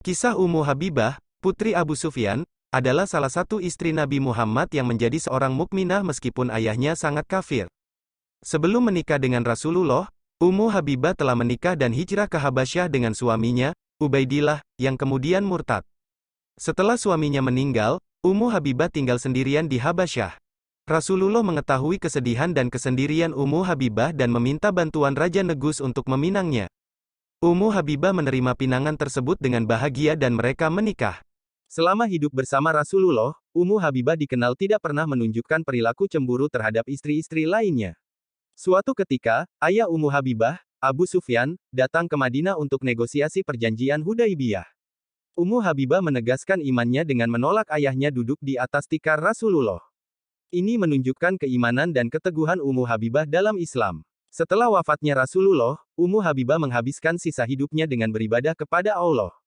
Kisah Ummu Habibah, putri Abu Sufyan, adalah salah satu istri Nabi Muhammad yang menjadi seorang mukminah meskipun ayahnya sangat kafir. Sebelum menikah dengan Rasulullah, Ummu Habibah telah menikah dan hijrah ke Habasyah dengan suaminya, Ubaidillah, yang kemudian murtad. Setelah suaminya meninggal, Ummu Habibah tinggal sendirian di Habasyah. Rasulullah mengetahui kesedihan dan kesendirian Ummu Habibah dan meminta bantuan Raja Negus untuk meminangnya. Umu Habibah menerima pinangan tersebut dengan bahagia dan mereka menikah. Selama hidup bersama Rasulullah, Umu Habibah dikenal tidak pernah menunjukkan perilaku cemburu terhadap istri-istri lainnya. Suatu ketika, ayah Umu Habibah, Abu Sufyan, datang ke Madinah untuk negosiasi perjanjian Hudaibiyah. Umu Habibah menegaskan imannya dengan menolak ayahnya duduk di atas tikar Rasulullah. Ini menunjukkan keimanan dan keteguhan Umu Habibah dalam Islam. Setelah wafatnya Rasulullah, Ummu Habibah menghabiskan sisa hidupnya dengan beribadah kepada Allah.